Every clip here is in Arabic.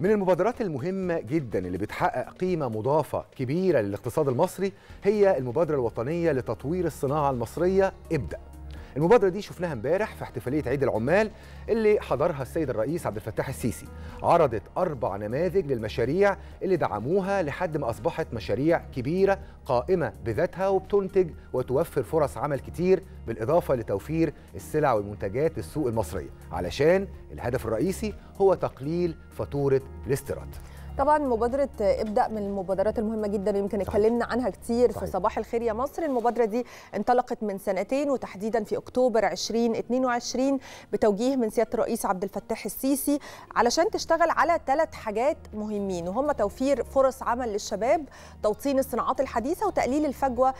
من المبادرات المهمة جدا اللي بتحقق قيمة مضافة كبيرة للاقتصاد المصري هي المبادرة الوطنية لتطوير الصناعة المصرية ابدأ المبادره دي شفناها امبارح في احتفاليه عيد العمال اللي حضرها السيد الرئيس عبد الفتاح السيسي عرضت اربع نماذج للمشاريع اللي دعموها لحد ما اصبحت مشاريع كبيره قائمه بذاتها وبتنتج وتوفر فرص عمل كتير بالاضافه لتوفير السلع والمنتجات للسوق المصريه علشان الهدف الرئيسي هو تقليل فاتوره الاستيراد طبعا مبادره ابدا من المبادرات المهمه جدا يمكن اتكلمنا عنها كتير صحيح. في صباح الخير يا مصر المبادره دي انطلقت من سنتين وتحديدا في اكتوبر 2022 بتوجيه من سياده الرئيس عبد الفتاح السيسي علشان تشتغل على ثلاث حاجات مهمين وهم توفير فرص عمل للشباب توطين الصناعات الحديثه وتقليل الفجوه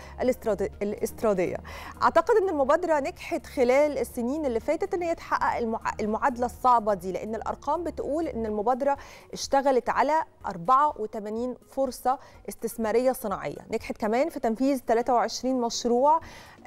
الاستيراديه اعتقد ان المبادره نجحت خلال السنين اللي فاتت ان هي تحقق المعادله الصعبه دي لان الارقام بتقول ان المبادره اشتغلت على 84 فرصة استثمارية صناعية نجحت كمان في تنفيذ 23 مشروع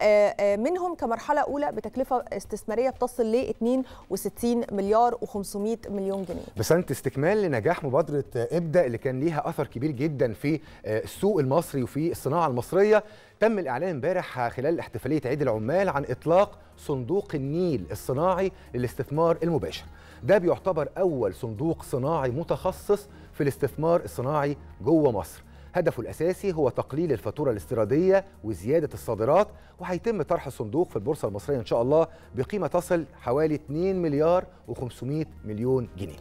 آه، آه، منهم كمرحله اولى بتكلفه استثماريه بتصل ل 62 مليار و500 مليون جنيه. بسنه استكمال لنجاح مبادره ابدا اللي كان ليها اثر كبير جدا في آه، السوق المصري وفي الصناعه المصريه تم الاعلان امبارح خلال احتفاليه عيد العمال عن اطلاق صندوق النيل الصناعي للاستثمار المباشر ده بيعتبر اول صندوق صناعي متخصص في الاستثمار الصناعي جوه مصر هدفه الأساسي هو تقليل الفاتورة الاستيرادية وزيادة الصادرات وهيتم طرح الصندوق في البورصة المصرية إن شاء الله بقيمة تصل حوالي 2 مليار و500 مليون جنيه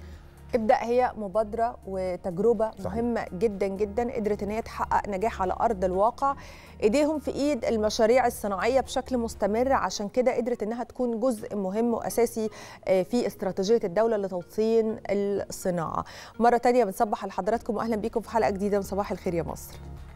ابدا هي مبادره وتجربه صحيح. مهمه جدا جدا قدرت ان هي تحقق نجاح على ارض الواقع ايديهم في ايد المشاريع الصناعيه بشكل مستمر عشان كده قدرت انها تكون جزء مهم واساسي آه، في استراتيجيه الدوله لتوطين الصناعه مره تانية بنصبح لحضراتكم واهلا بيكم في حلقه جديده من صباح الخير يا مصر